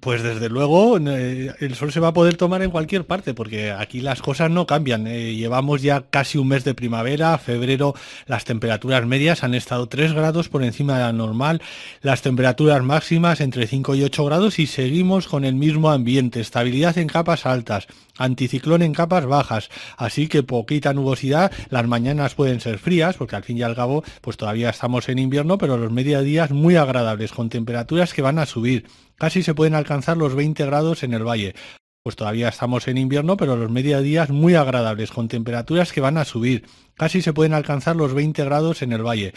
Pues desde luego, eh, el sol se va a poder tomar en cualquier parte, porque aquí las cosas no cambian. Eh, llevamos ya casi un mes de primavera, febrero las temperaturas medias han estado 3 grados por encima de la normal, las temperaturas máximas entre 5 y 8 grados y seguimos con el mismo ambiente, estabilidad en capas altas, anticiclón en capas bajas, así que poquita nubosidad, las mañanas pueden ser frías, porque al fin y al cabo, pues todavía estamos en invierno, pero los mediodías muy agradables, con temperaturas que van a subir. Casi se pueden alcanzar los 20 grados en el valle. Pues todavía estamos en invierno, pero los mediodías muy agradables, con temperaturas que van a subir. Casi se pueden alcanzar los 20 grados en el valle.